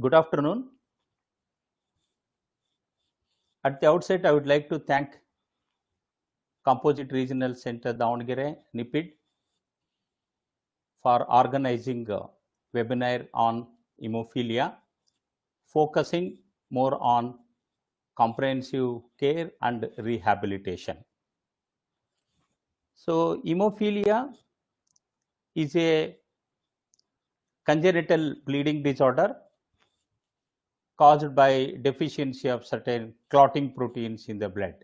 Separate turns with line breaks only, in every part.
Good afternoon. At the outset, I would like to thank Composite Regional Center Davangere NIPID for organizing a webinar on hemophilia, focusing more on comprehensive care and rehabilitation. So, hemophilia is a congenital bleeding disorder caused by deficiency of certain clotting proteins in the blood.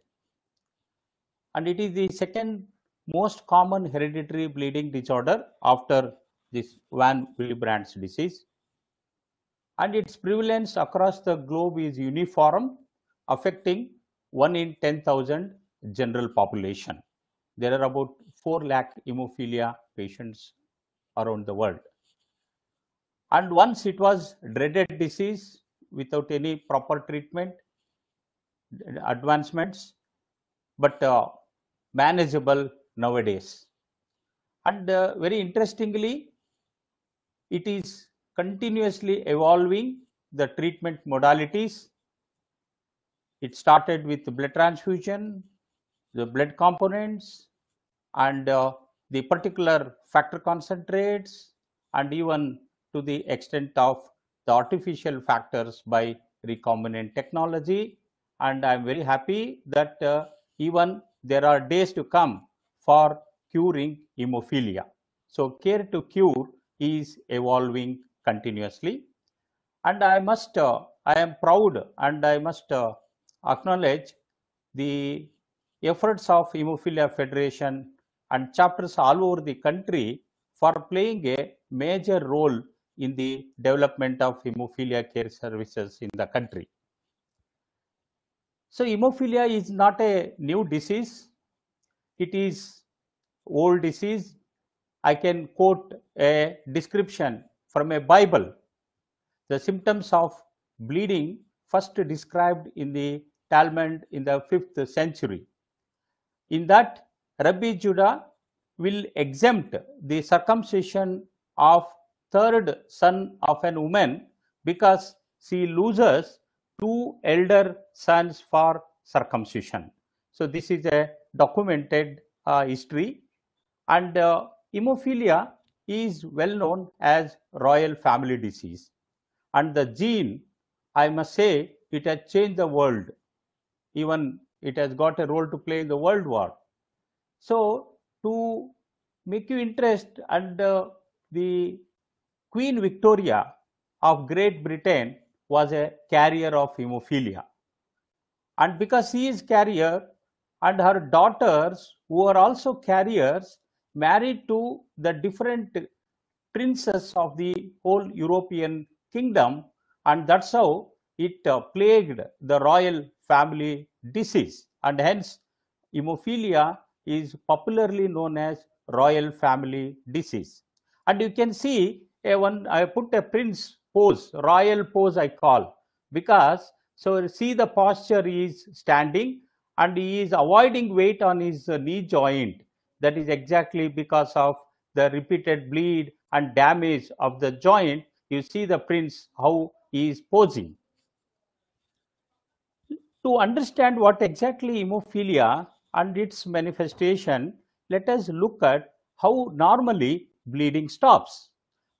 And it is the second most common hereditary bleeding disorder after this Van Willebrand's disease. And its prevalence across the globe is uniform, affecting 1 in 10,000 general population. There are about 4 lakh hemophilia patients around the world. And once it was dreaded disease, without any proper treatment advancements but uh, manageable nowadays and uh, very interestingly it is continuously evolving the treatment modalities it started with blood transfusion the blood components and uh, the particular factor concentrates and even to the extent of the artificial factors by recombinant technology. And I'm very happy that uh, even there are days to come for curing hemophilia. So care to cure is evolving continuously. And I must, uh, I am proud and I must uh, acknowledge the efforts of Hemophilia Federation and chapters all over the country for playing a major role in the development of hemophilia care services in the country. So hemophilia is not a new disease. It is old disease. I can quote a description from a Bible. The symptoms of bleeding first described in the Talmud in the 5th century. In that, Rabbi Judah will exempt the circumcision of third son of a woman because she loses two elder sons for circumcision. So this is a documented uh, history and uh, hemophilia is well known as royal family disease and the gene I must say it has changed the world even it has got a role to play in the world war. So to make you interest and uh, the Queen Victoria of Great Britain was a carrier of hemophilia. And because she is carrier and her daughters who are also carriers married to the different princes of the whole European kingdom and that's how it uh, plagued the royal family disease and hence hemophilia is popularly known as royal family disease. And you can see a one, I put a prince pose, royal pose I call because so see the posture he is standing and he is avoiding weight on his knee joint. That is exactly because of the repeated bleed and damage of the joint. You see the prince how he is posing. To understand what exactly hemophilia and its manifestation, let us look at how normally bleeding stops.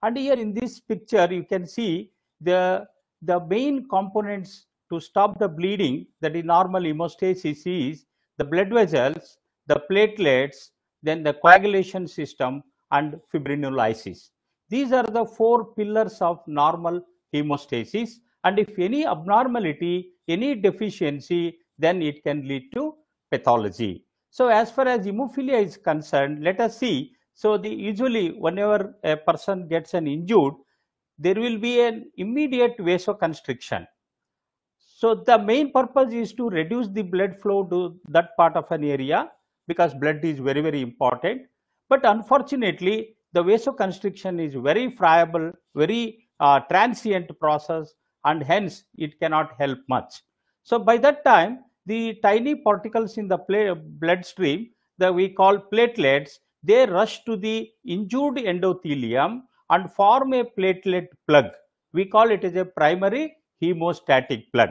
And here in this picture, you can see the, the main components to stop the bleeding, that is normal hemostasis, is the blood vessels, the platelets, then the coagulation system, and fibrinolysis. These are the four pillars of normal hemostasis. And if any abnormality, any deficiency, then it can lead to pathology. So as far as hemophilia is concerned, let us see so the usually whenever a person gets an injured, there will be an immediate vasoconstriction. So the main purpose is to reduce the blood flow to that part of an area because blood is very, very important. But unfortunately, the vasoconstriction is very friable, very uh, transient process and hence it cannot help much. So by that time, the tiny particles in the bloodstream that we call platelets they rush to the injured endothelium and form a platelet plug. We call it as a primary hemostatic plug.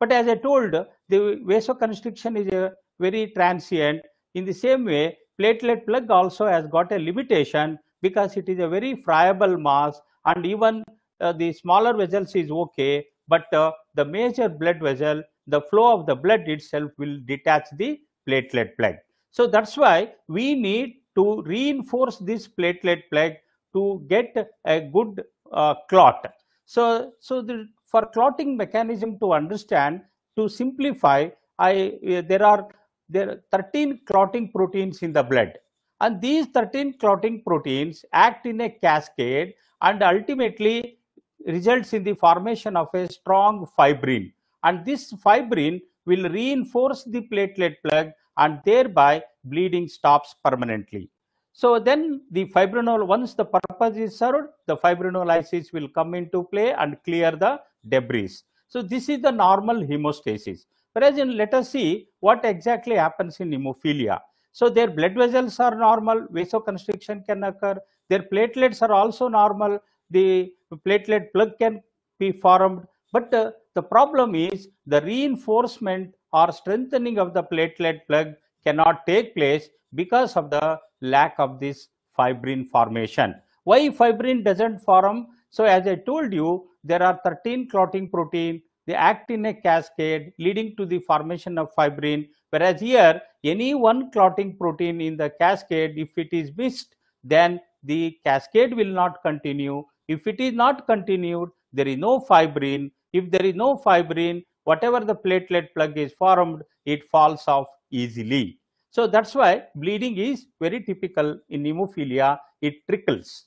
But as I told, the vasoconstriction is a very transient. In the same way, platelet plug also has got a limitation because it is a very friable mass and even uh, the smaller vessels is okay, but uh, the major blood vessel, the flow of the blood itself will detach the platelet plug. So that's why we need to reinforce this platelet plug to get a good uh, clot. So, so the, for clotting mechanism to understand, to simplify, I uh, there are there are 13 clotting proteins in the blood, and these 13 clotting proteins act in a cascade and ultimately results in the formation of a strong fibrin. And this fibrin will reinforce the platelet plug and thereby bleeding stops permanently. So then the fibrinol, once the purpose is served, the fibrinolysis will come into play and clear the debris. So this is the normal hemostasis. Whereas in, let us see what exactly happens in hemophilia. So their blood vessels are normal, vasoconstriction can occur, their platelets are also normal, the platelet plug can be formed. But uh, the problem is the reinforcement or strengthening of the platelet plug cannot take place because of the lack of this fibrin formation. Why fibrin doesn't form? So as I told you, there are 13 clotting protein, they act in a cascade leading to the formation of fibrin. Whereas here, any one clotting protein in the cascade, if it is missed, then the cascade will not continue. If it is not continued, there is no fibrin. If there is no fibrin, whatever the platelet plug is formed, it falls off easily. So that's why bleeding is very typical in hemophilia, it trickles.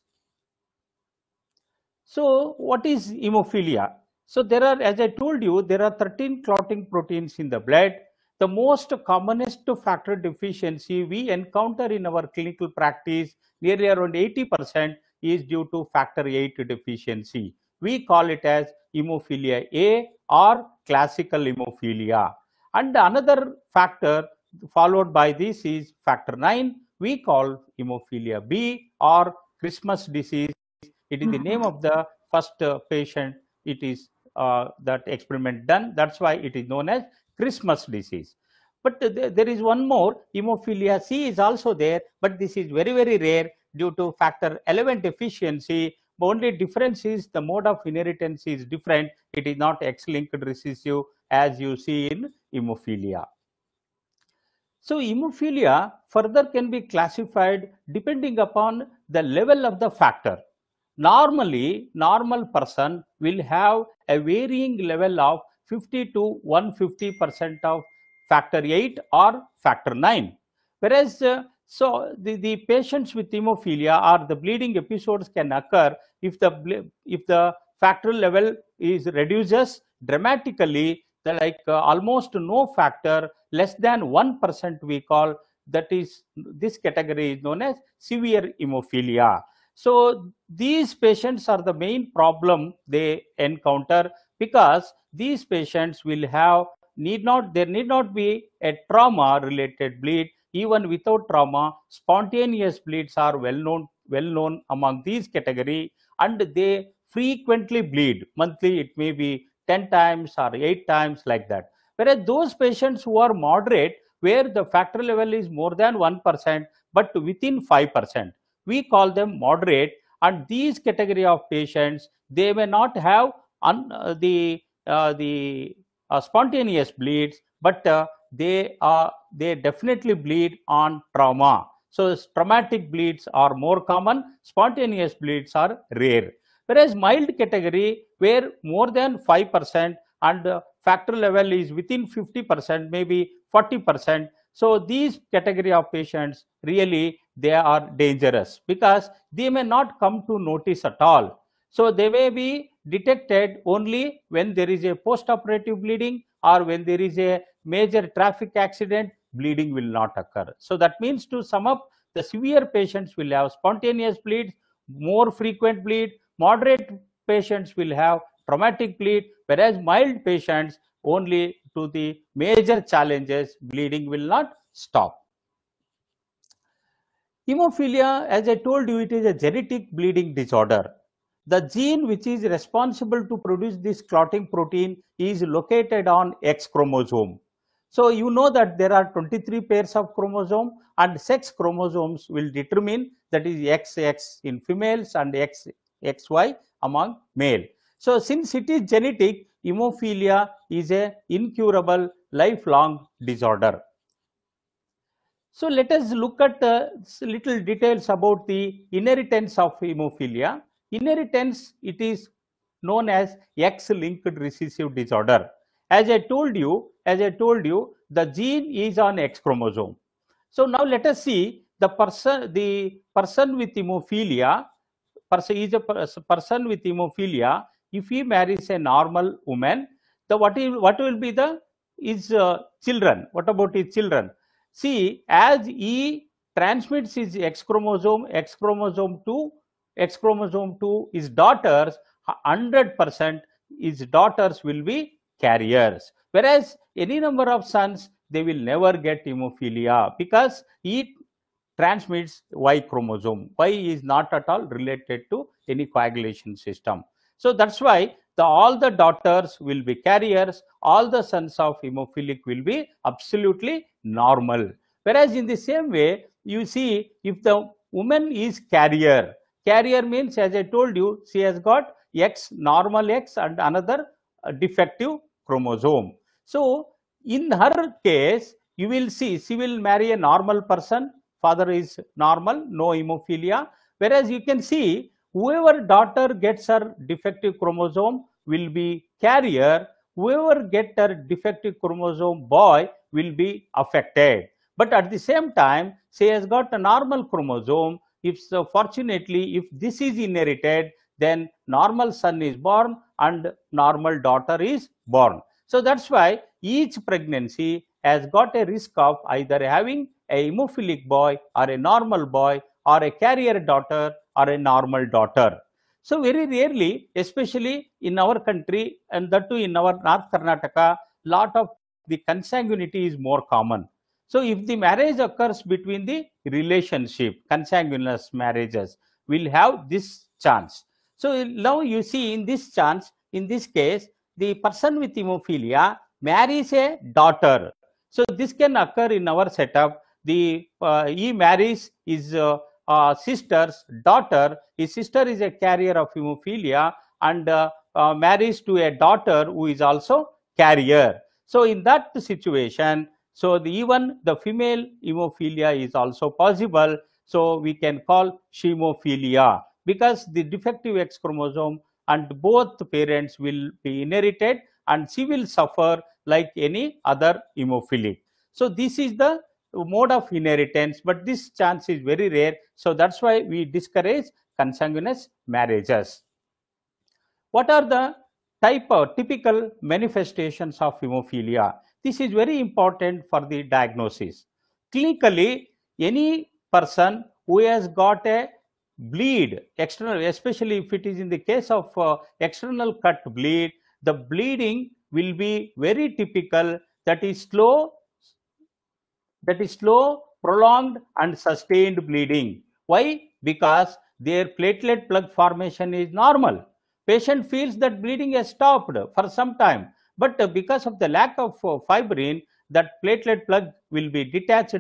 So what is hemophilia? So there are, as I told you, there are 13 clotting proteins in the blood. The most commonest factor deficiency we encounter in our clinical practice, nearly around 80% is due to factor 8 deficiency. We call it as hemophilia A or classical hemophilia. And another factor followed by this is factor 9 we call hemophilia B or Christmas disease. It is the name of the first uh, patient. It is uh, that experiment done. That's why it is known as Christmas disease. But th there is one more hemophilia C is also there, but this is very, very rare due to factor 11 deficiency only difference is the mode of inheritance is different. It is not X-linked recessive as you see in hemophilia. So hemophilia further can be classified depending upon the level of the factor. Normally, normal person will have a varying level of 50 to 150% of factor 8 or factor 9. Whereas uh, so the, the patients with hemophilia or the bleeding episodes can occur if the, if the factor level is reduces dramatically, the like uh, almost no factor, less than 1% we call that is this category is known as severe hemophilia. So these patients are the main problem they encounter because these patients will have need not there need not be a trauma related bleed even without trauma, spontaneous bleeds are well known, well known among these category and they frequently bleed. Monthly, it may be 10 times or 8 times like that. Whereas those patients who are moderate, where the factor level is more than 1%, but within 5%, we call them moderate. And these category of patients, they may not have un, uh, the, uh, the uh, spontaneous bleeds, but uh, they are they definitely bleed on trauma. So traumatic bleeds are more common, spontaneous bleeds are rare. Whereas mild category where more than 5% and factor level is within 50%, maybe 40%. So these category of patients really they are dangerous because they may not come to notice at all. So they may be detected only when there is a postoperative bleeding or when there is a major traffic accident, bleeding will not occur. So that means to sum up, the severe patients will have spontaneous bleed, more frequent bleed, moderate patients will have traumatic bleed, whereas mild patients only to the major challenges, bleeding will not stop. Hemophilia, as I told you, it is a genetic bleeding disorder the gene which is responsible to produce this clotting protein is located on X chromosome. So you know that there are 23 pairs of chromosome and sex chromosomes will determine that is XX in females and XXY XY among male. So since it is genetic, hemophilia is a incurable lifelong disorder. So let us look at uh, little details about the inheritance of hemophilia. Inheritance, it is known as X-linked recessive disorder. As I told you, as I told you, the gene is on X chromosome. So now let us see the person, the person with hemophilia, person is a person with hemophilia. If he marries a normal woman, the what is what will be the his uh, children? What about his children? See, as he transmits his X chromosome, X chromosome to X chromosome 2 is daughters, 100% is daughters will be carriers. Whereas any number of sons, they will never get hemophilia because it transmits Y chromosome. Y is not at all related to any coagulation system. So that's why the, all the daughters will be carriers, all the sons of hemophilic will be absolutely normal. Whereas in the same way, you see if the woman is carrier, Carrier means as I told you she has got X normal X and another uh, defective chromosome. So in her case you will see she will marry a normal person father is normal no hemophilia whereas you can see whoever daughter gets her defective chromosome will be carrier whoever get her defective chromosome boy will be affected but at the same time she has got a normal chromosome if so fortunately if this is inherited then normal son is born and normal daughter is born so that's why each pregnancy has got a risk of either having a hemophilic boy or a normal boy or a carrier daughter or a normal daughter. So very rarely, especially in our country and that too in our North Karnataka, lot of the consanguinity is more common. So if the marriage occurs between the relationship, consanguineous marriages, will have this chance. So now you see in this chance, in this case, the person with hemophilia marries a daughter. So this can occur in our setup. The uh, he marries his uh, uh, sister's daughter. His sister is a carrier of hemophilia and uh, uh, marries to a daughter who is also carrier. So in that situation, so the, even the female hemophilia is also possible. So we can call hemophilia because the defective X chromosome and both parents will be inherited and she will suffer like any other hemophilic. So this is the mode of inheritance, but this chance is very rare. So that's why we discourage consanguineous marriages. What are the type of typical manifestations of hemophilia? This is very important for the diagnosis. Clinically, any person who has got a bleed, external, especially if it is in the case of uh, external cut bleed, the bleeding will be very typical that is slow, that is slow, prolonged and sustained bleeding. Why? Because their platelet plug formation is normal. Patient feels that bleeding has stopped for some time but because of the lack of uh, fibrin, that platelet plug will be detached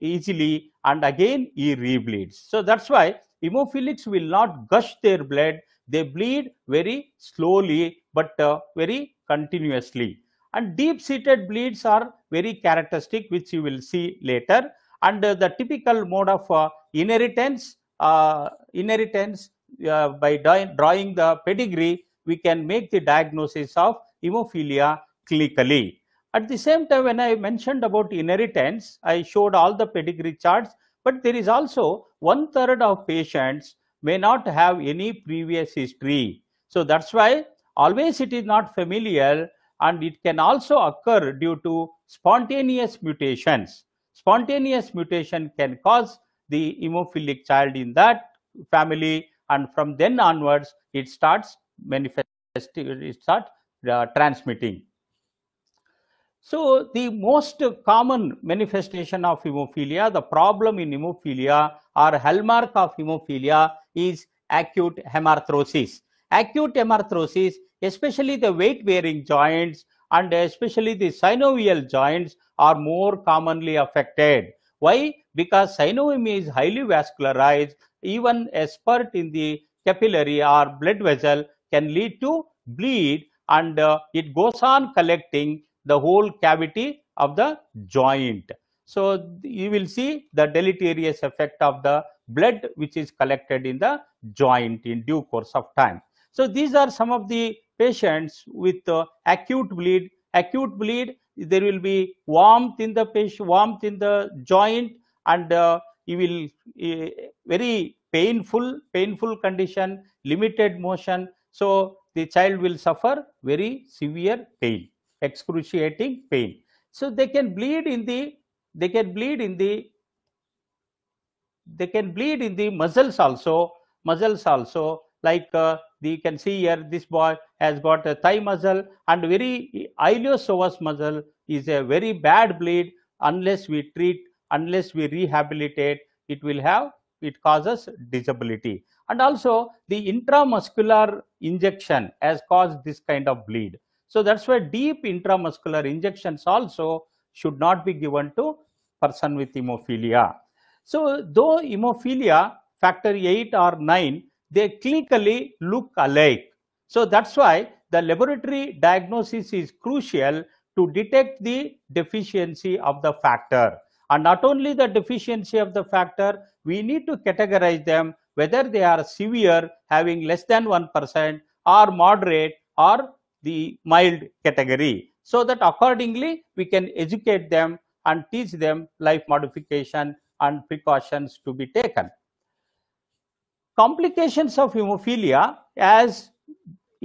easily and again he rebleeds. So that's why hemophilics will not gush their blood. They bleed very slowly but uh, very continuously. And deep-seated bleeds are very characteristic which you will see later. And uh, the typical mode of uh, inheritance, uh, inheritance uh, by drawing the pedigree, we can make the diagnosis of hemophilia clinically. At the same time, when I mentioned about inheritance, I showed all the pedigree charts, but there is also one third of patients may not have any previous history. So that's why always it is not familial and it can also occur due to spontaneous mutations. Spontaneous mutation can cause the hemophilic child in that family and from then onwards it starts manifesting, it starts uh, transmitting. So the most common manifestation of hemophilia, the problem in hemophilia or hallmark of hemophilia is acute hemarthrosis. Acute hemarthrosis, especially the weight-bearing joints and especially the synovial joints are more commonly affected. Why? Because synovium is highly vascularized. Even a spurt in the capillary or blood vessel can lead to bleed and uh, it goes on collecting the whole cavity of the joint. So you will see the deleterious effect of the blood which is collected in the joint in due course of time. So these are some of the patients with uh, acute bleed. Acute bleed, there will be warmth in the patient, warmth in the joint, and uh, you will uh, very painful, painful condition, limited motion. So the child will suffer very severe pain, excruciating pain. So they can bleed in the, they can bleed in the, they can bleed in the muscles also, muscles also like uh, you can see here this boy has got a thigh muscle and very iliopsoas muscle is a very bad bleed unless we treat unless we rehabilitate it will have it causes disability and also the intramuscular injection has caused this kind of bleed. So that's why deep intramuscular injections also should not be given to person with hemophilia. So though hemophilia factor 8 or 9, they clinically look alike. So that's why the laboratory diagnosis is crucial to detect the deficiency of the factor. And not only the deficiency of the factor, we need to categorize them whether they are severe having less than 1% or moderate or the mild category so that accordingly we can educate them and teach them life modification and precautions to be taken complications of hemophilia as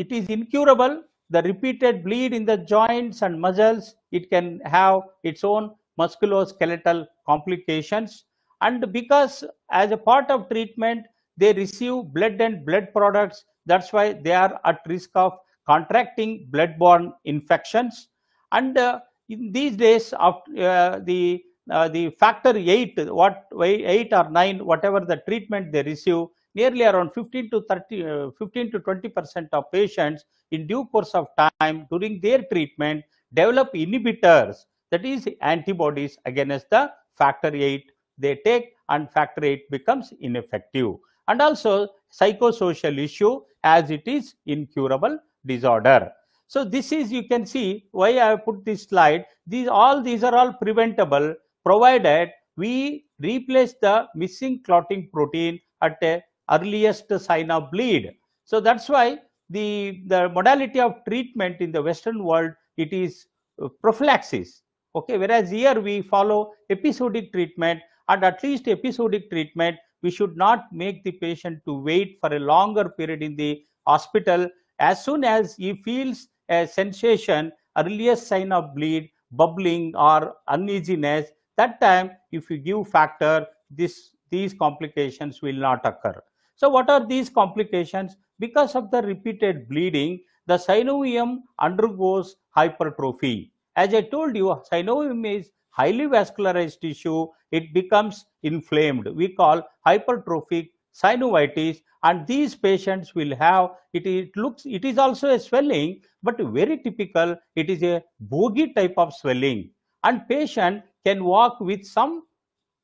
it is incurable the repeated bleed in the joints and muscles it can have its own musculoskeletal complications and because as a part of treatment they receive blood and blood products. That's why they are at risk of contracting bloodborne infections. And uh, in these days, of uh, the uh, the factor 8, what 8 or 9, whatever the treatment they receive, nearly around 15 to 30, uh, 15 to 20 percent of patients in due course of time during their treatment develop inhibitors, that is antibodies against the factor 8 they take and factor 8 becomes ineffective and also psychosocial issue as it is incurable disorder. So this is you can see why I have put this slide. These all these are all preventable provided we replace the missing clotting protein at the earliest sign of bleed. So that's why the, the modality of treatment in the Western world, it is uh, prophylaxis. Okay, whereas here we follow episodic treatment and at least episodic treatment we should not make the patient to wait for a longer period in the hospital as soon as he feels a sensation earliest sign of bleed bubbling or uneasiness that time if you give factor this these complications will not occur so what are these complications because of the repeated bleeding the synovium undergoes hypertrophy as i told you synovium is highly vascularized tissue it becomes inflamed. We call hypertrophic synovitis and these patients will have it, it looks it is also a swelling but very typical it is a bogey type of swelling and patient can walk with some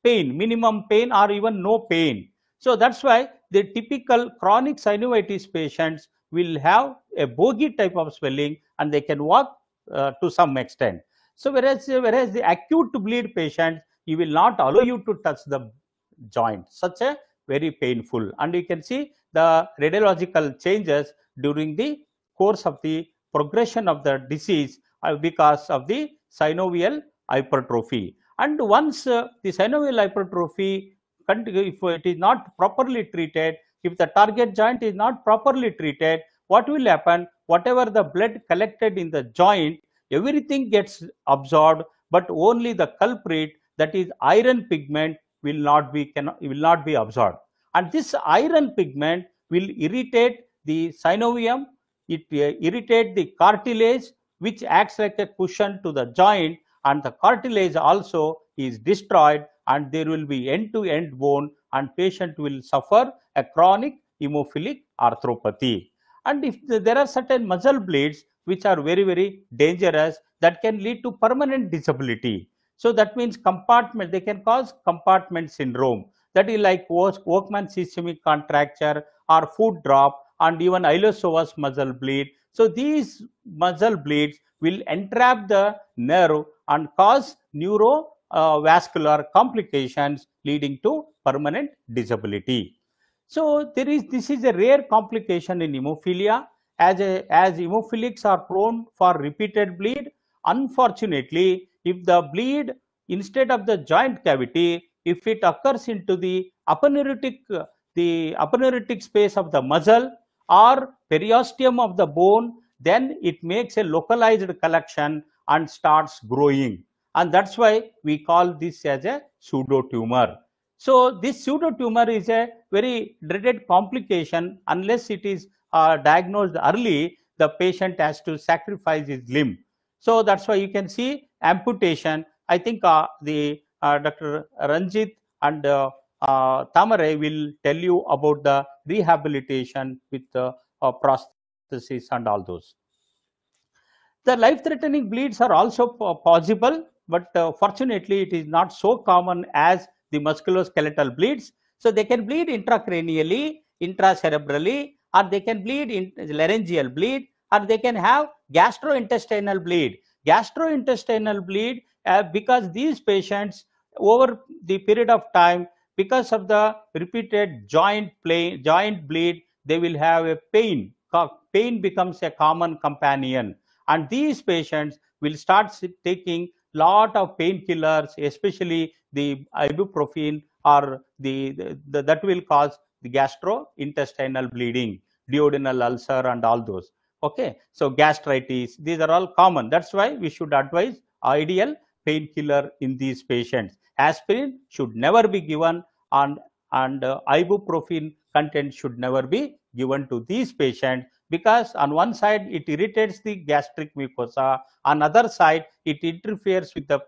pain minimum pain or even no pain so that's why the typical chronic synovitis patients will have a bogey type of swelling and they can walk uh, to some extent so whereas whereas the acute bleed patients he will not allow you to touch the joint. Such a very painful. And you can see the radiological changes during the course of the progression of the disease uh, because of the synovial hypertrophy. And once uh, the synovial hypertrophy, if it is not properly treated, if the target joint is not properly treated, what will happen? Whatever the blood collected in the joint, everything gets absorbed, but only the culprit that is iron pigment will not be cannot, will not be absorbed and this iron pigment will irritate the synovium it uh, irritate the cartilage which acts like a cushion to the joint and the cartilage also is destroyed and there will be end to end bone and patient will suffer a chronic hemophilic arthropathy and if there are certain muscle bleeds which are very very dangerous that can lead to permanent disability so that means compartment, they can cause compartment syndrome. That is like Workman systemic contracture or foot drop and even iliopsoas muscle bleed. So these muscle bleeds will entrap the nerve and cause neurovascular uh, complications leading to permanent disability. So there is this is a rare complication in hemophilia as a, as hemophilics are prone for repeated bleed. Unfortunately, if the bleed instead of the joint cavity, if it occurs into the aponeurotic, the aponeurotic space of the muscle or periosteum of the bone, then it makes a localized collection and starts growing. And that's why we call this as a pseudo tumor. So this pseudo tumor is a very dreaded complication unless it is uh, diagnosed early, the patient has to sacrifice his limb. So that's why you can see amputation. I think uh, the uh, Dr. Ranjit and uh, uh Tamare will tell you about the rehabilitation with uh, uh, prosthesis and all those. The life-threatening bleeds are also possible, but uh, fortunately it is not so common as the musculoskeletal bleeds. So they can bleed intracranially, intracerebrally, or they can bleed in laryngeal bleed, or they can have gastrointestinal bleed. Gastrointestinal bleed uh, because these patients over the period of time because of the repeated joint play, joint bleed, they will have a pain. Pain becomes a common companion. And these patients will start taking lot of painkillers, especially the ibuprofen or the, the, the, that will cause the gastrointestinal bleeding, duodenal ulcer and all those okay so gastritis these are all common that's why we should advise ideal painkiller in these patients aspirin should never be given and and uh, ibuprofen content should never be given to these patients because on one side it irritates the gastric mucosa on other side it interferes with the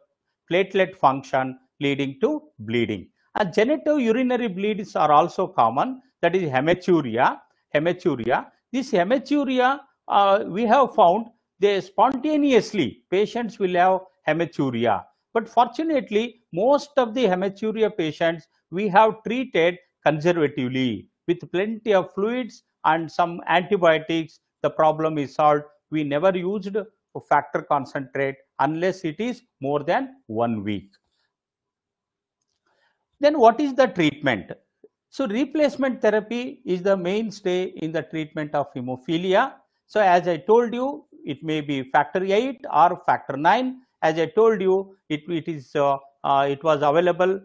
platelet function leading to bleeding and uh, genitourinary bleeds are also common that is hematuria hematuria this hematuria uh, we have found they spontaneously patients will have hematuria. But fortunately, most of the hematuria patients we have treated conservatively with plenty of fluids and some antibiotics. The problem is solved. We never used factor concentrate unless it is more than one week. Then what is the treatment? So replacement therapy is the mainstay in the treatment of hemophilia so as I told you, it may be factor 8 or factor 9. As I told you, it, it, is, uh, uh, it was available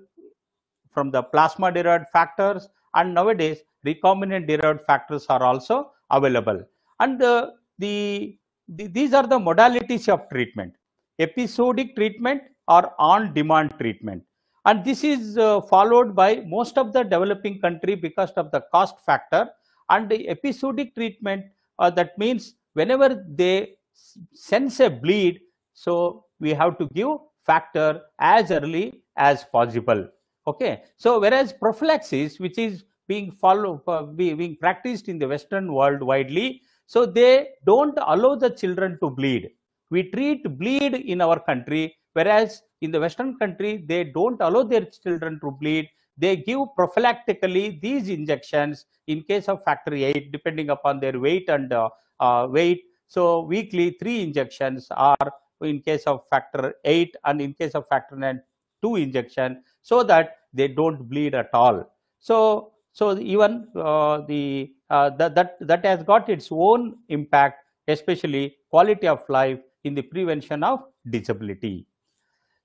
from the plasma derived factors and nowadays recombinant derived factors are also available. And uh, the, the, these are the modalities of treatment, episodic treatment or on-demand treatment. And this is uh, followed by most of the developing country because of the cost factor and the episodic treatment or uh, that means whenever they sense a bleed, so we have to give factor as early as possible. Okay. So whereas prophylaxis, which is being followed, uh, being practiced in the Western world widely, so they don't allow the children to bleed. We treat bleed in our country, whereas in the Western country, they don't allow their children to bleed they give prophylactically these injections in case of factor 8 depending upon their weight and uh, uh, weight so weekly three injections are in case of factor 8 and in case of factor 9 two injection so that they don't bleed at all so so even uh, the uh, that, that that has got its own impact especially quality of life in the prevention of disability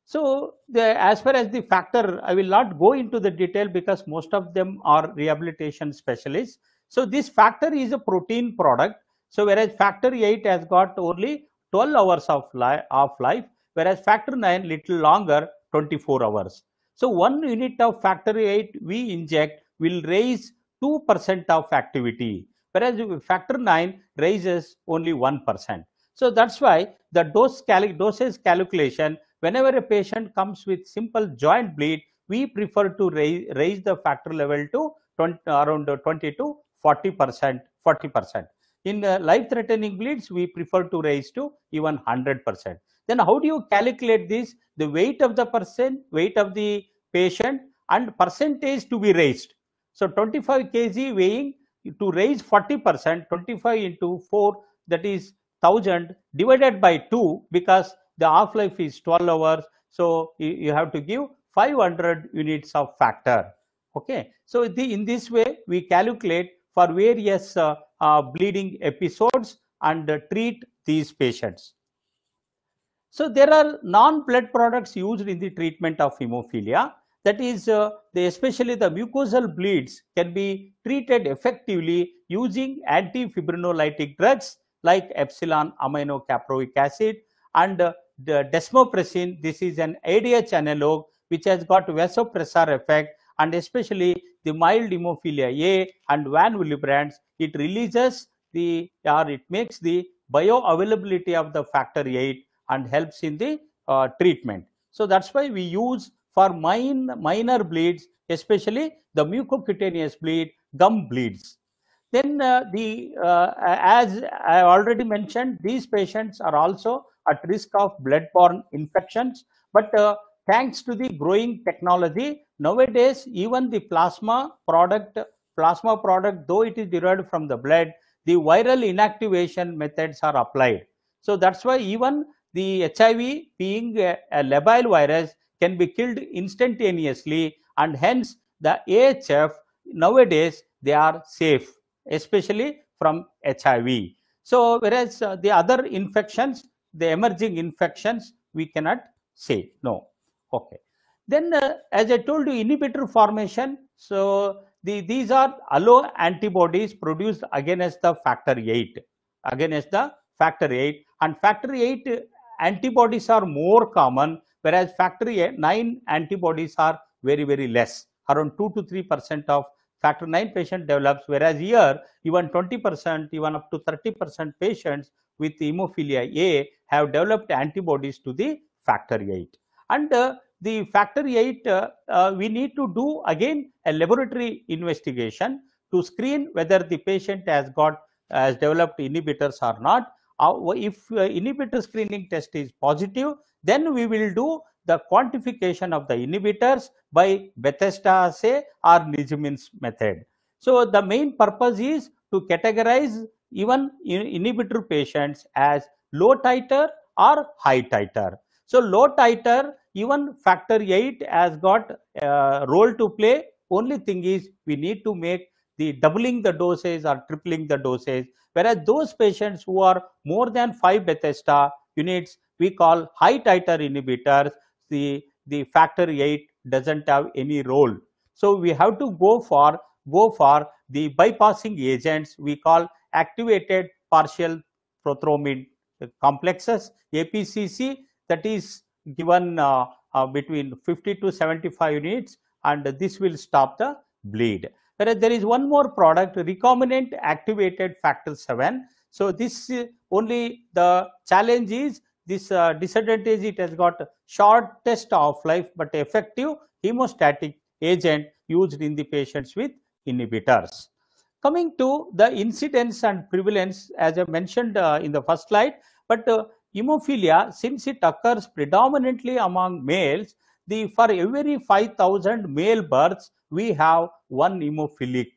so, the, as far as the factor, I will not go into the detail because most of them are rehabilitation specialists. So, this factor is a protein product. So, whereas factor 8 has got only 12 hours of, li of life, whereas factor 9 little longer, 24 hours. So, one unit of factor 8 we inject will raise 2% of activity, whereas factor 9 raises only 1%. So, that is why the dose cal doses calculation Whenever a patient comes with simple joint bleed, we prefer to raise, raise the factor level to 20, around 20 to 40 percent, 40 percent. In uh, life-threatening bleeds, we prefer to raise to even 100 percent. Then how do you calculate this? The weight of the person, weight of the patient and percentage to be raised. So 25 kg weighing to raise 40 percent, 25 into 4 that is 1000 divided by 2 because the half life is 12 hours so you, you have to give 500 units of factor okay so the, in this way we calculate for various uh, uh, bleeding episodes and uh, treat these patients so there are non blood products used in the treatment of hemophilia that is uh, the, especially the mucosal bleeds can be treated effectively using antifibrinolytic drugs like epsilon aminocaproic acid and uh, the desmopressin, this is an ADH analog which has got vasopressor effect and especially the mild hemophilia A and Van Willebrand's, it releases the or it makes the bioavailability of the factor 8 and helps in the uh, treatment. So that's why we use for mine, minor bleeds, especially the mucocutaneous bleed, gum bleeds. Then uh, the uh, as I already mentioned, these patients are also at risk of blood-borne infections. But uh, thanks to the growing technology, nowadays even the plasma product, plasma product, though it is derived from the blood, the viral inactivation methods are applied. So that's why even the HIV being a, a labile virus can be killed instantaneously and hence the AHF nowadays they are safe, especially from HIV. So whereas uh, the other infections the emerging infections we cannot say no okay then uh, as i told you inhibitor formation so the, these are allo antibodies produced against the factor 8 against the factor 8 and factor 8 antibodies are more common whereas factor 9 antibodies are very very less around 2 to 3 percent of factor 9 patient develops whereas here even 20 percent even up to 30 percent patients with hemophilia A have developed antibodies to the factor 8. And uh, the factor 8, uh, uh, we need to do again a laboratory investigation to screen whether the patient has got uh, has developed inhibitors or not. Uh, if uh, inhibitor screening test is positive, then we will do the quantification of the inhibitors by Bethesda assay or Nijmin's method. So the main purpose is to categorize even inhibitor patients as low titer or high titer. So low titer, even factor 8 has got a role to play. Only thing is we need to make the doubling the doses or tripling the doses. Whereas those patients who are more than 5 Bethesda units, we call high titer inhibitors, the, the factor 8 doesn't have any role. So we have to go for go for the bypassing agents we call activated partial prothrombin complexes APCC that is given uh, uh, between 50 to 75 units and this will stop the bleed. Whereas there is one more product recombinant activated factor 7. So this uh, only the challenge is this uh, disadvantage it has got short test of life but effective hemostatic agent used in the patients with inhibitors. Coming to the incidence and prevalence as I mentioned uh, in the first slide, but uh, hemophilia since it occurs predominantly among males, the for every 5000 male births we have one hemophilic.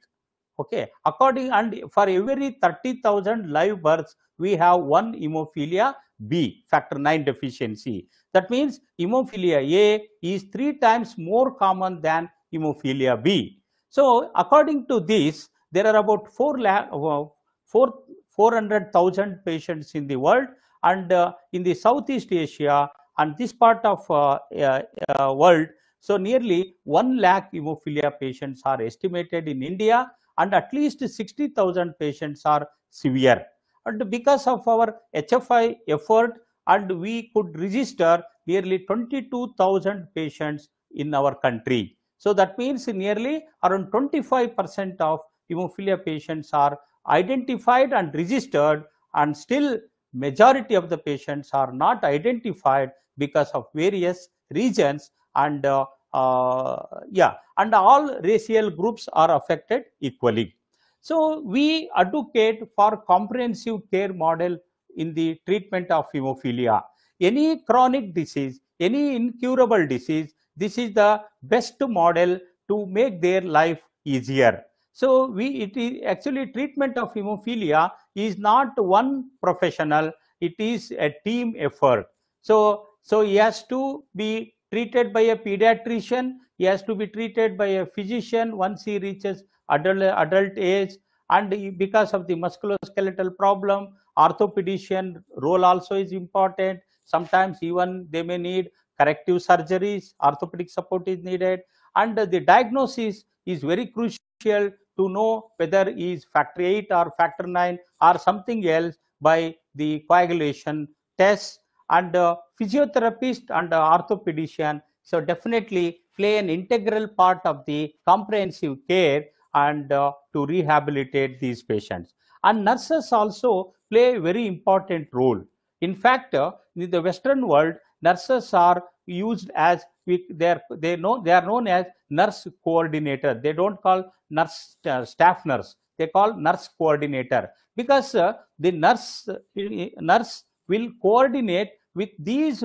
Okay, according and for every 30,000 live births we have one hemophilia B factor 9 deficiency. That means hemophilia A is three times more common than hemophilia B. So, according to this, there are about 4 lakh, uh, 4, 400,000 patients in the world and uh, in the Southeast Asia and this part of uh, uh, uh world, so nearly 1 lakh hemophilia patients are estimated in India and at least 60,000 patients are severe. And because of our HFI effort and we could register nearly 22,000 patients in our country. So that means nearly around 25% of hemophilia patients are identified and registered and still majority of the patients are not identified because of various regions and uh, uh, yeah and all racial groups are affected equally. So we advocate for comprehensive care model in the treatment of hemophilia. Any chronic disease, any incurable disease this is the best model to make their life easier. So we it is actually treatment of hemophilia is not one professional, it is a team effort. So so he has to be treated by a pediatrician, he has to be treated by a physician once he reaches adult adult age and because of the musculoskeletal problem orthopedician role also is important sometimes even they may need corrective surgeries, orthopedic support is needed, and the diagnosis is very crucial to know whether it's factor 8 or factor 9 or something else by the coagulation test and uh, physiotherapist and uh, orthopedician so definitely play an integral part of the comprehensive care and uh, to rehabilitate these patients and nurses also play a very important role in fact uh, in the western world nurses are used as we, they are they know they are known as nurse coordinator they don't call nurse uh, staff nurse they call nurse coordinator because uh, the nurse uh, nurse will coordinate with these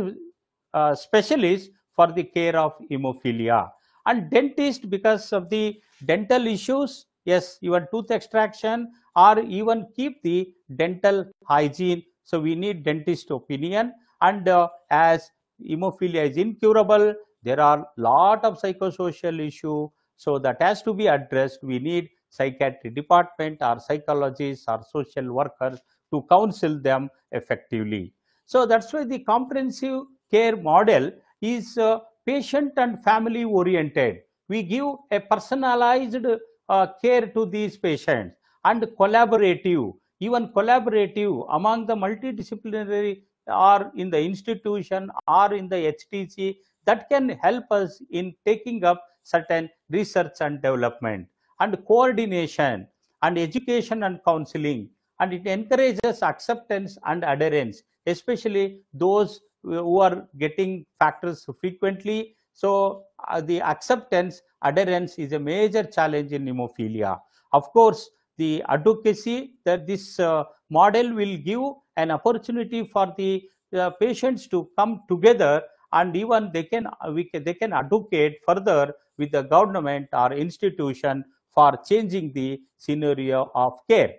uh, specialists for the care of hemophilia and dentist because of the dental issues yes even tooth extraction or even keep the dental hygiene so we need dentist opinion and uh, as hemophilia is incurable there are lot of psychosocial issue so that has to be addressed we need psychiatry department or psychologists or social workers to counsel them effectively so that's why the comprehensive care model is uh, patient and family oriented we give a personalized uh, care to these patients and collaborative even collaborative among the multidisciplinary or in the institution or in the HTC that can help us in taking up certain research and development and coordination and education and counseling and it encourages acceptance and adherence especially those who are getting factors frequently so uh, the acceptance adherence is a major challenge in hemophilia of course the advocacy that this uh, model will give an opportunity for the uh, patients to come together and even they can, we can, they can advocate further with the government or institution for changing the scenario of care.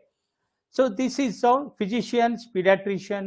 So this is how physicians, pediatrician,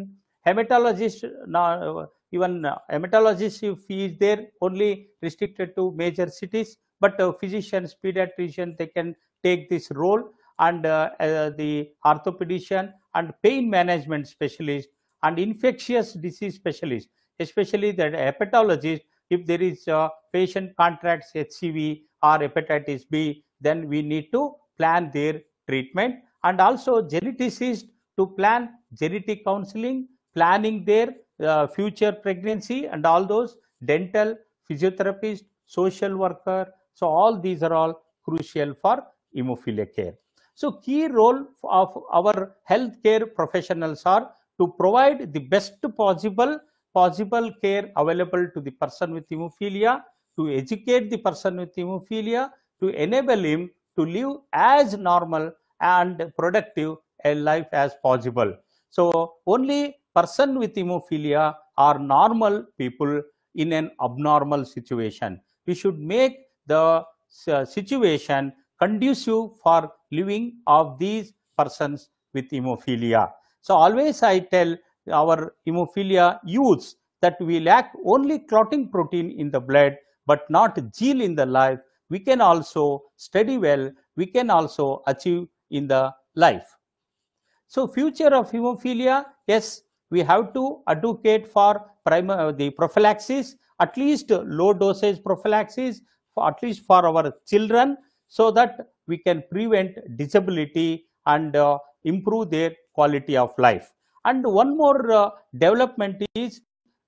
hematologist, now even hematologist if he is there only restricted to major cities, but uh, physicians, pediatrician they can take this role and uh, uh, the orthopedician and pain management specialist and infectious disease specialist, especially the hepatologist. If there is a patient contracts HCV or hepatitis B, then we need to plan their treatment and also geneticist to plan genetic counseling, planning their uh, future pregnancy and all those dental, physiotherapist, social worker. So all these are all crucial for hemophilia care. So key role of our healthcare professionals are to provide the best possible possible care available to the person with hemophilia, to educate the person with hemophilia, to enable him to live as normal and productive a life as possible. So only person with hemophilia are normal people in an abnormal situation. We should make the uh, situation conducive for living of these persons with hemophilia. So, always I tell our hemophilia youths that we lack only clotting protein in the blood but not zeal in the life, we can also study well, we can also achieve in the life. So, future of hemophilia, yes, we have to advocate for the prophylaxis, at least low dosage prophylaxis, at least for our children so that we can prevent disability and uh, improve their quality of life. And one more uh, development is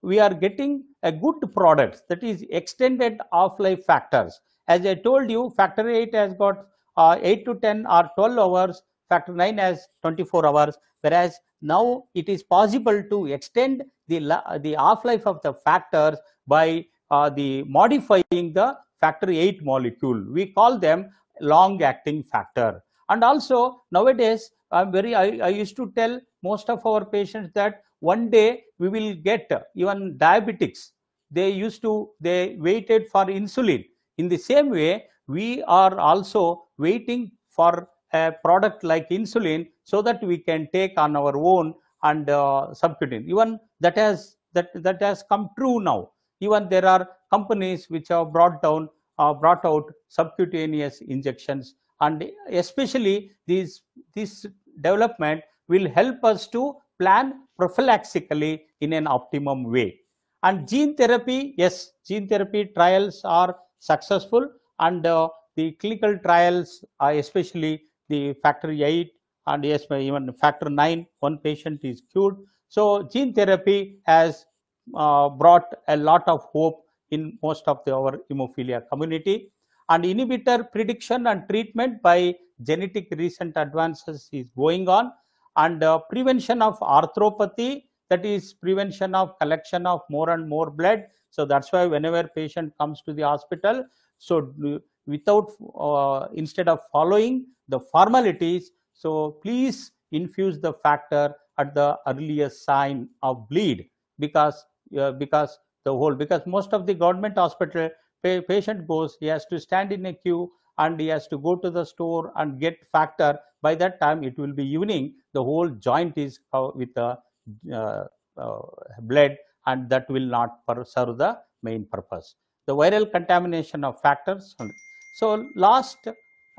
we are getting a good product that is extended off life factors. As I told you, factor 8 has got uh, 8 to 10 or 12 hours, factor 9 has 24 hours, whereas now it is possible to extend the, the half life of the factors by uh, the modifying the factor 8 molecule. We call them long acting factor. And also nowadays, I'm very, I, I used to tell most of our patients that one day we will get even diabetics. They used to, they waited for insulin. In the same way, we are also waiting for a product like insulin so that we can take on our own and uh, subcutaneous. Even that has that that has come true now. Even there are companies which have brought down, uh, brought out subcutaneous injections. And especially these, this development will help us to plan prophylactically in an optimum way. And gene therapy, yes, gene therapy trials are successful and uh, the clinical trials, uh, especially the factor 8 and yes, even factor 9, one patient is cured. So gene therapy has uh, brought a lot of hope in most of the, our hemophilia community. And inhibitor prediction and treatment by genetic recent advances is going on. And uh, prevention of arthropathy, that is prevention of collection of more and more blood. So that's why whenever patient comes to the hospital, so uh, without, uh, instead of following the formalities, so please infuse the factor at the earliest sign of bleed because uh, because the whole because most of the government hospital pa patient goes he has to stand in a queue and he has to go to the store and get factor by that time it will be evening the whole joint is with the uh, uh, blood and that will not serve the main purpose the viral contamination of factors so last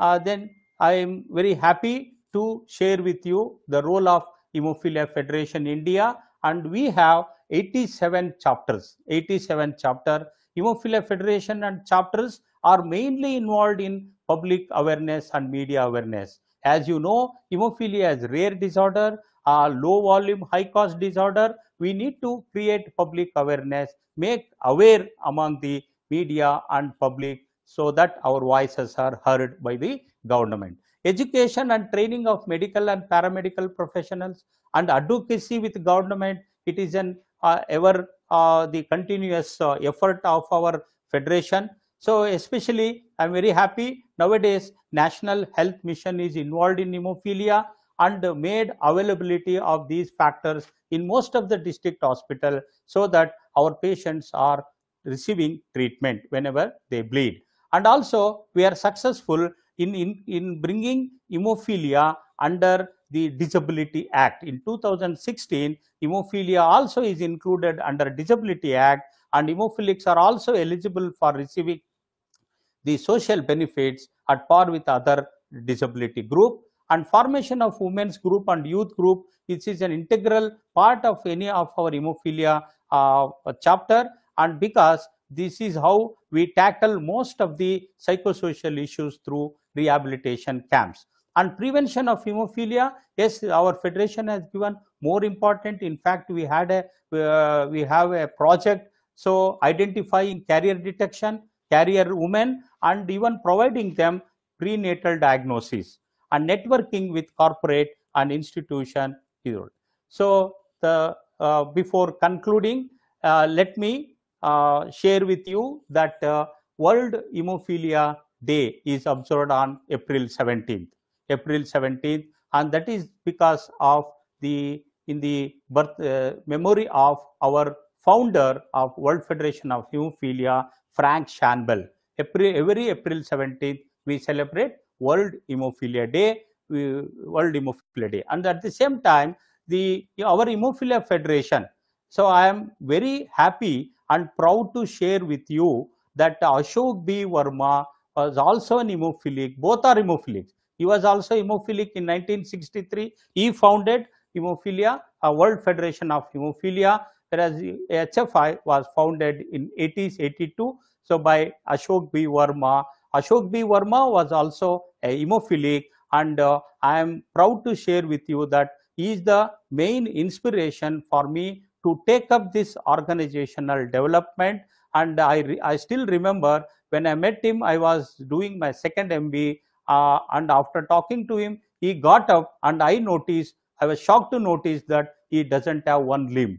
uh, then i am very happy to share with you the role of hemophilia federation india and we have 87 chapters 87 chapter hemophilia federation and chapters are mainly involved in public awareness and media awareness as you know hemophilia is rare disorder a low volume high cost disorder we need to create public awareness make aware among the media and public so that our voices are heard by the government education and training of medical and paramedical professionals and advocacy with government it is an uh, ever uh, the continuous uh, effort of our federation. So especially I'm very happy nowadays National Health Mission is involved in hemophilia and made availability of these factors in most of the district hospital so that our patients are receiving treatment whenever they bleed. And also we are successful in, in, in bringing hemophilia under the Disability Act. In 2016, hemophilia also is included under Disability Act and hemophilics are also eligible for receiving the social benefits at par with other disability group and formation of women's group and youth group which is an integral part of any of our hemophilia uh, chapter and because this is how we tackle most of the psychosocial issues through rehabilitation camps. And prevention of hemophilia, yes, our federation has given more important. In fact, we had a uh, we have a project so identifying carrier detection, carrier women, and even providing them prenatal diagnosis and networking with corporate and institution. So the uh, before concluding, uh, let me uh, share with you that uh, World Hemophilia Day is observed on April 17th. April 17th and that is because of the in the birth uh, memory of our founder of World Federation of Hemophilia, Frank Shanbel. Every, every April 17th, we celebrate World Hemophilia Day, we, World Hemophilia Day. And at the same time, the our Hemophilia Federation. So I am very happy and proud to share with you that Ashok B. Verma was also an hemophilic. Both are hemophilic. He was also hemophilic in 1963. He founded Hemophilia, a World Federation of Hemophilia, whereas HFI was founded in 80s, 82. So by Ashok B. Verma. Ashok B. Verma was also a hemophilic and uh, I am proud to share with you that he is the main inspiration for me to take up this organizational development and I, I still remember when I met him I was doing my second MBA uh, and after talking to him he got up and i noticed i was shocked to notice that he doesn't have one limb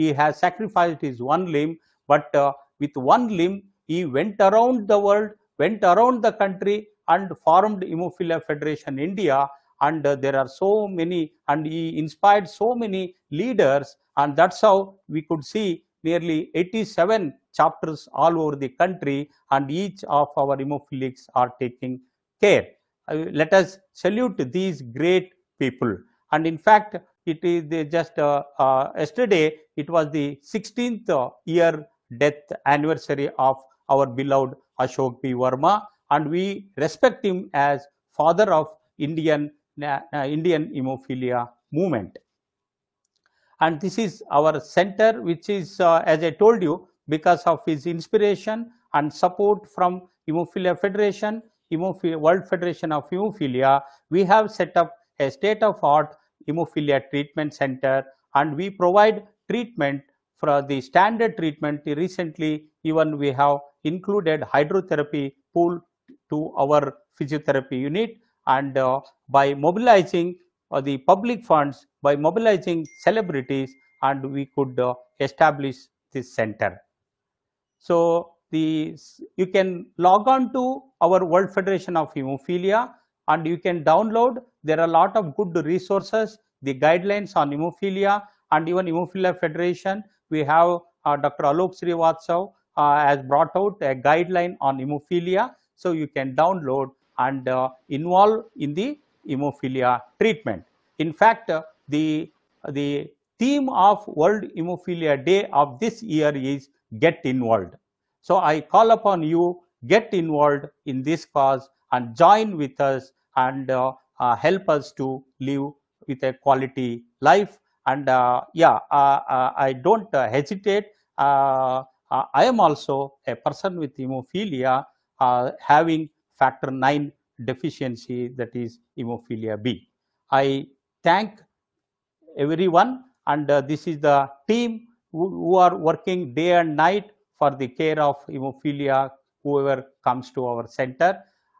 he has sacrificed his one limb but uh, with one limb he went around the world went around the country and formed hemophilia federation india and uh, there are so many and he inspired so many leaders and that's how we could see nearly 87 chapters all over the country and each of our hemophilics are taking care uh, let us salute these great people. And in fact, it is just uh, uh, yesterday, it was the 16th year death anniversary of our beloved Ashok P. Verma, and we respect him as father of Indian uh, Indian hemophilia movement. And this is our center, which is, uh, as I told you, because of his inspiration and support from Hemophilia Federation, Hemophilia, World Federation of Hemophilia, we have set up a state-of-art hemophilia treatment center and we provide treatment for the standard treatment. Recently, even we have included hydrotherapy pool to our physiotherapy unit and uh, by mobilizing uh, the public funds, by mobilizing celebrities and we could uh, establish this center. So the you can log on to our World Federation of Hemophilia and you can download. There are a lot of good resources, the guidelines on hemophilia and even Hemophilia Federation. We have uh, Dr. Alok Srivatsav uh, has brought out a guideline on hemophilia. So you can download and uh, involve in the hemophilia treatment. In fact, uh, the, the theme of World Hemophilia Day of this year is Get Involved. So I call upon you, get involved in this cause and join with us and uh, uh, help us to live with a quality life. And uh, yeah, uh, uh, I don't uh, hesitate. I am also a person with hemophilia having factor 9 deficiency, that is hemophilia B. I thank everyone, and this is the team who, who are working day and night for the care of hemophilia whoever comes to our center.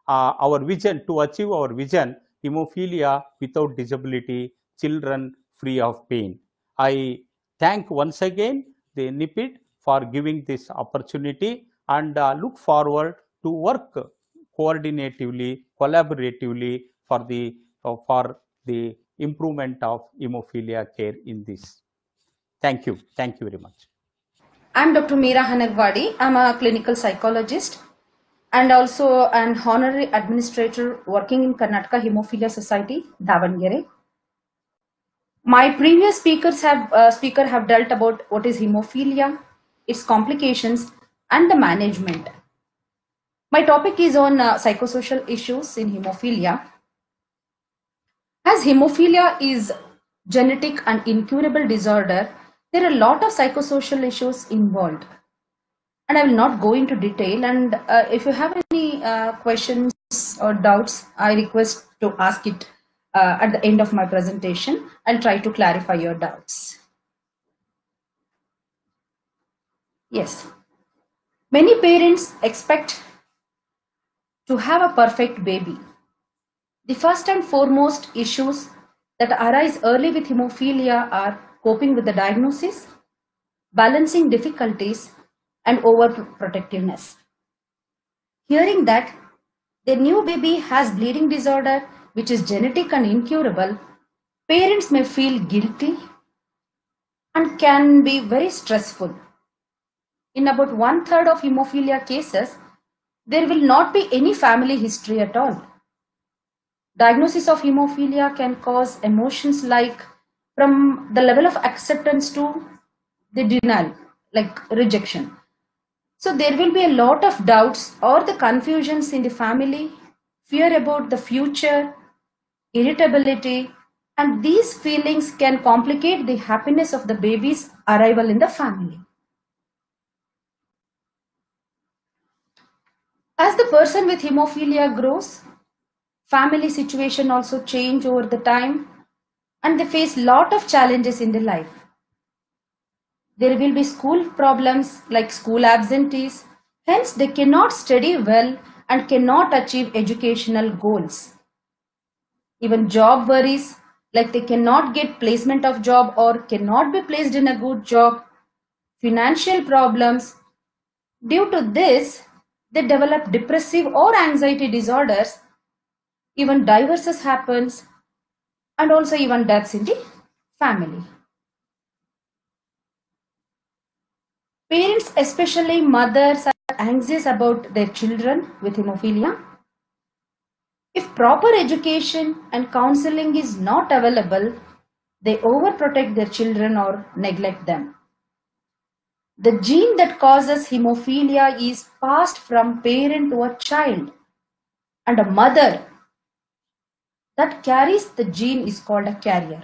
Uh, our vision to achieve our vision hemophilia without disability, children free of pain. I thank once again the NIPID for giving this opportunity and uh, look forward to work coordinatively, collaboratively for the uh, for the improvement of hemophilia care in this. Thank you. Thank you very much.
I'm Dr. Meera Hanagwadi. I'm a clinical psychologist and also an honorary administrator working in Karnataka Hemophilia Society, Davangere. My previous speakers have uh, speaker have dealt about what is hemophilia, its complications, and the management. My topic is on uh, psychosocial issues in hemophilia. As hemophilia is genetic and incurable disorder, there are a lot of psychosocial issues involved. And I will not go into detail. And uh, if you have any uh, questions or doubts, I request to ask it uh, at the end of my presentation. I'll try to clarify your doubts. Yes. Many parents expect to have a perfect baby. The first and foremost issues that arise early with hemophilia are coping with the diagnosis, balancing difficulties, and overprotectiveness. Hearing that their new baby has bleeding disorder, which is genetic and incurable, parents may feel guilty and can be very stressful. In about one third of hemophilia cases, there will not be any family history at all. Diagnosis of hemophilia can cause emotions like from the level of acceptance to the denial, like rejection. So there will be a lot of doubts or the confusions in the family, fear about the future, irritability, and these feelings can complicate the happiness of the baby's arrival in the family. As the person with hemophilia grows, family situation also change over the time and they face lot of challenges in their life. There will be school problems like school absentees, hence they cannot study well and cannot achieve educational goals. Even job worries like they cannot get placement of job or cannot be placed in a good job, financial problems. Due to this, they develop depressive or anxiety disorders. Even divorces happens and also even deaths in the family. Parents, especially mothers, are anxious about their children with hemophilia. If proper education and counseling is not available, they overprotect their children or neglect them. The gene that causes hemophilia is passed from parent to a child, and a mother that carries the gene is called a carrier.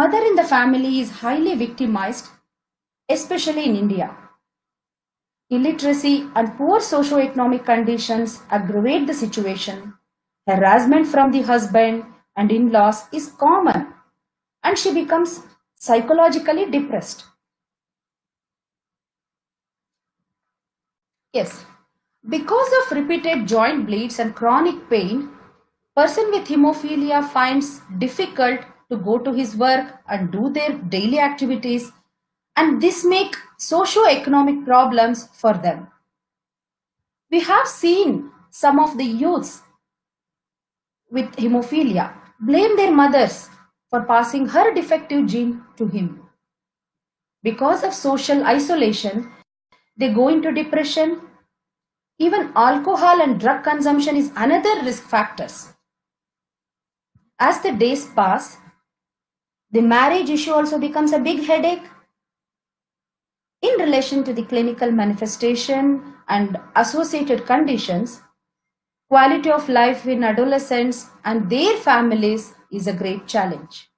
Mother in the family is highly victimized, especially in India. Illiteracy and poor socio-economic conditions aggravate the situation. Harassment from the husband and in-laws is common and she becomes psychologically depressed. Yes, because of repeated joint bleeds and chronic pain, Person with hemophilia finds difficult to go to his work and do their daily activities and this make socio-economic problems for them. We have seen some of the youths with hemophilia blame their mothers for passing her defective gene to him. Because of social isolation, they go into depression. Even alcohol and drug consumption is another risk factors. As the days pass, the marriage issue also becomes a big headache. In relation to the clinical manifestation and associated conditions, quality of life in adolescents and their families is a great challenge.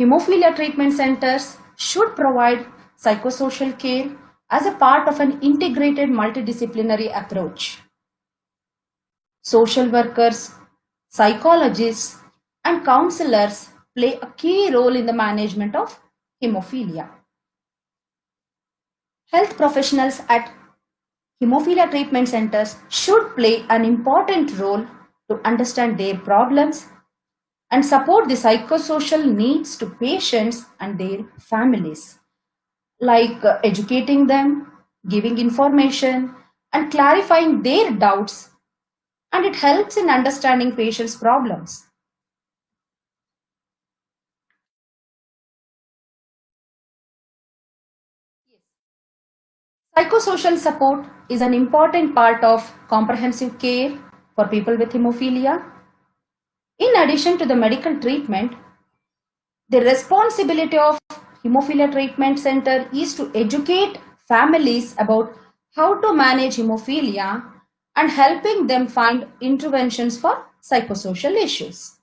Hemophilia treatment centers should provide psychosocial care as a part of an integrated multidisciplinary approach. Social workers, psychologists, and counselors play a key role in the management of hemophilia. Health professionals at hemophilia treatment centers should play an important role to understand their problems and support the psychosocial needs to patients and their families like uh, educating them, giving information, and clarifying their doubts, and it helps in understanding patients' problems. Psychosocial support is an important part of comprehensive care for people with hemophilia. In addition to the medical treatment, the responsibility of hemophilia treatment center is to educate families about how to manage hemophilia and helping them find interventions for psychosocial issues.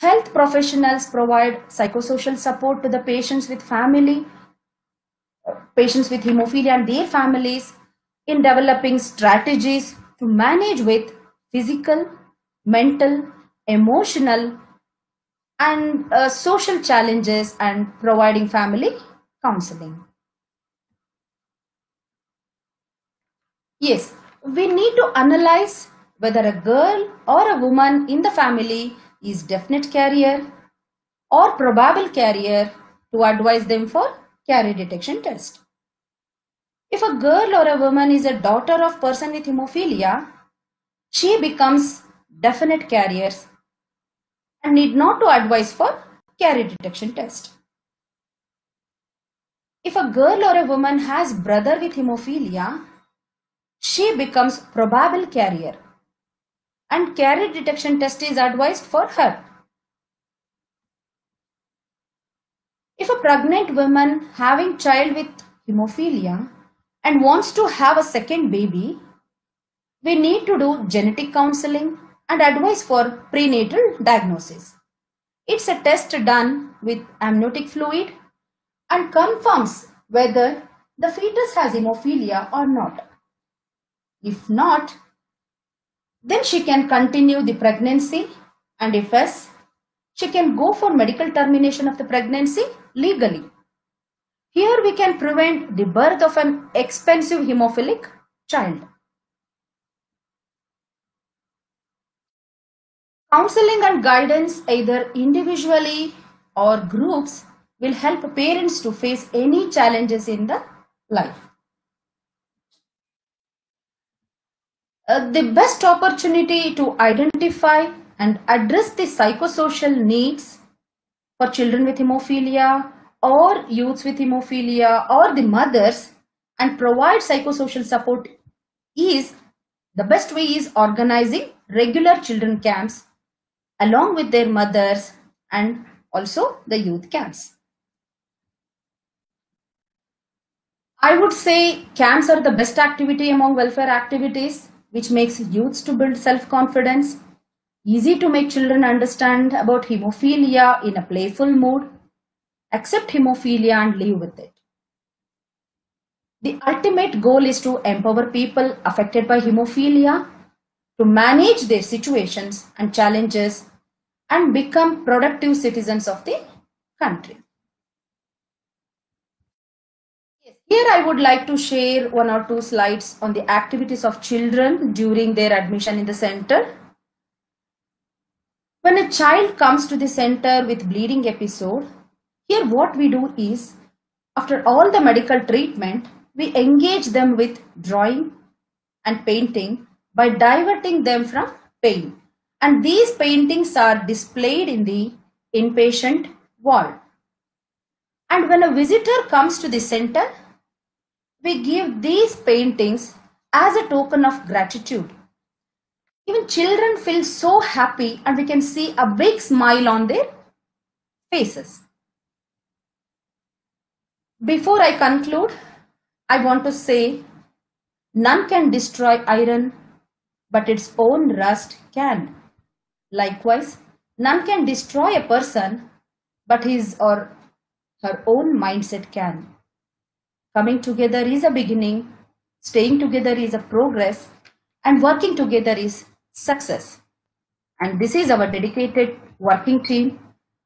Health professionals provide psychosocial support to the patients with family, patients with hemophilia and their families in developing strategies to manage with physical, mental, emotional and uh, social challenges and providing family counseling. Yes, we need to analyze whether a girl or a woman in the family is definite carrier or probable carrier to advise them for carrier detection test. If a girl or a woman is a daughter of person with hemophilia, she becomes definite carriers and need not to advise for carrier detection test. If a girl or a woman has brother with hemophilia, she becomes probable carrier and carrier detection test is advised for her. If a pregnant woman having child with hemophilia and wants to have a second baby, we need to do genetic counseling and advice for prenatal diagnosis. It's a test done with amniotic fluid and confirms whether the fetus has hemophilia or not. If not, then she can continue the pregnancy and if yes, she can go for medical termination of the pregnancy legally. Here we can prevent the birth of an expensive hemophilic child. Counseling and guidance, either individually or groups, will help parents to face any challenges in the life. Uh, the best opportunity to identify and address the psychosocial needs for children with hemophilia or youths with hemophilia or the mothers and provide psychosocial support is the best way is organizing regular children camps along with their mothers and also the youth camps. I would say camps are the best activity among welfare activities, which makes youths to build self-confidence, easy to make children understand about hemophilia in a playful mood, accept hemophilia and live with it. The ultimate goal is to empower people affected by hemophilia to manage their situations and challenges and become productive citizens of the country. Here I would like to share one or two slides on the activities of children during their admission in the center. When a child comes to the center with bleeding episode, here what we do is, after all the medical treatment, we engage them with drawing and painting by diverting them from pain. And these paintings are displayed in the inpatient ward. And when a visitor comes to the center, we give these paintings as a token of gratitude. Even children feel so happy and we can see a big smile on their faces. Before I conclude, I want to say none can destroy iron, but its own rust can. Likewise, none can destroy a person, but his or her own mindset can. Coming together is a beginning, staying together is a progress, and working together is success. And this is our dedicated working team,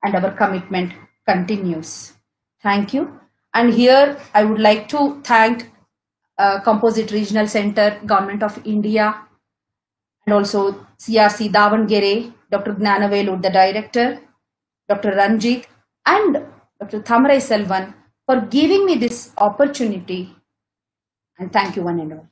and our commitment continues. Thank you. And here I would like to thank uh, Composite Regional Center, Government of India, and also CRC Davangere Dr. Gnanavelu, the director, Dr. Ranjit, and Dr. Thamarai Selvan for giving me this opportunity. And thank you, one and all.